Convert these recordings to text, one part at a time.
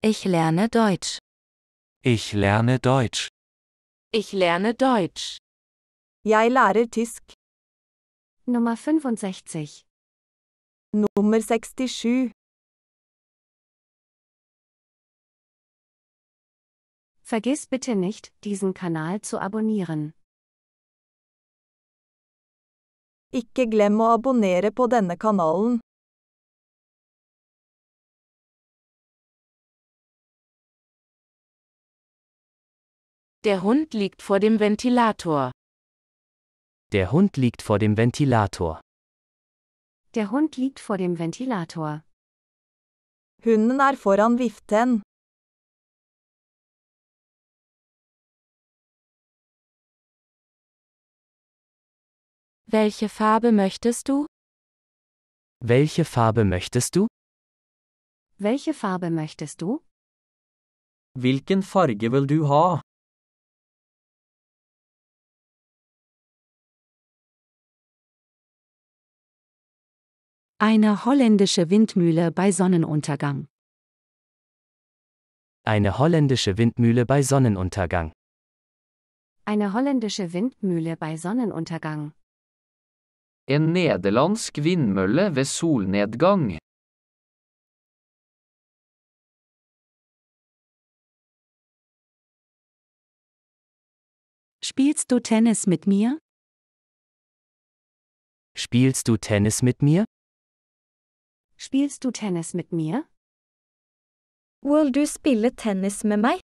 Ich lerne Deutsch. Ich lerne Deutsch. Ich lerne Deutsch. Jeg lærer tysk. Nummer 65. Nummer 67. Vergiss bitte nicht, diesen Kanal zu abonnieren. Ikke glem å abonnere på denne kanalen. Der Hund liegt vor dem Ventilator. Der Hund liegt vor dem Ventilator. Der Hund liegt vor dem Ventilator. Hunden er foran viften. Welche Farbe möchtest du? Welche Farbe möchtest du? Welche Farbe möchtest du? Hvilken farge will du haben? Eine holländische Windmühle bei Sonnenuntergang. Eine holländische Windmühle bei Sonnenuntergang. Eine holländische Windmühle bei Sonnenuntergang. En nederlandsk vindmølle ved solnedgang. Spielst du Tennis mit mir? Spielst du Tennis mit mir? Spielst du Tennis mit mir? Will du spille tennis mit mir?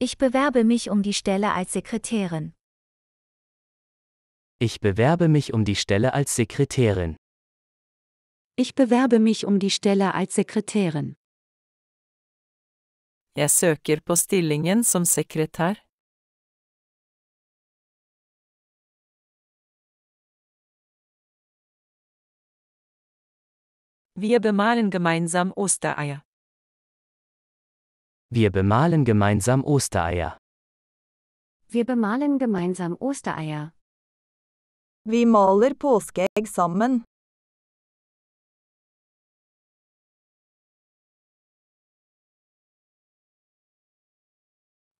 Ich bewerbe mich um die Stelle als Sekretärin. Ich bewerbe mich um die Stelle als Sekretärin. Ich bewerbe mich um die Stelle als Sekretärin. Jeg søker på stillingen som sekretær. Wir bemalen gemeinsam Ostereier. Wir bemalen gemeinsam Ostereier. Wir bemalen gemeinsam Ostereier. Wir maler påskeegg sammen.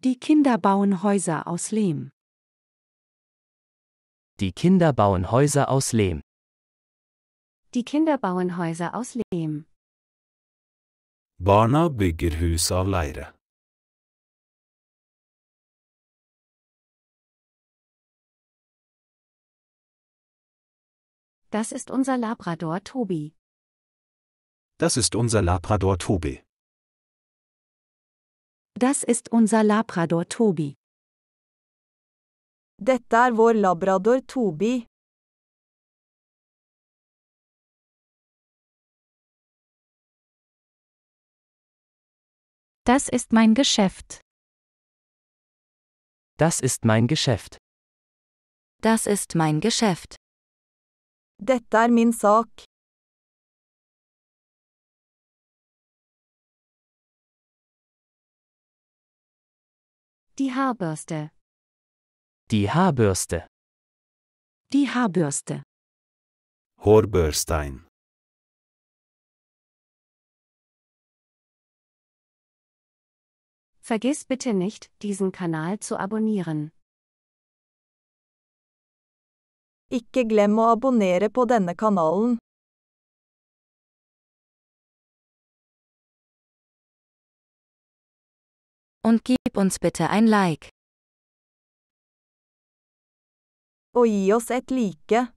Die Kinder bauen Häuser aus Lehm. Die Kinder bauen Häuser aus Lehm. Die Kinder bauen Häuser aus Lehm. Barna bygger hus av leire. Das ist unser Labrador Tobi. Das ist unser Labrador Tobi. Das ist unser Labrador Tobi. Detta är vår labrador Tobi. Das ist mein Geschäft. Das ist mein Geschäft. Das ist mein Geschäft. Detta är min sak. Die Haarbürste. Die Haarbürste. Die Haarbürste. Horbürstein. Vergiss bitte nicht, diesen Kanal zu abonnieren. Ikke glem å abonnere på denne kanalen. Und gib uns bitte ein Like. Og gi oss et like.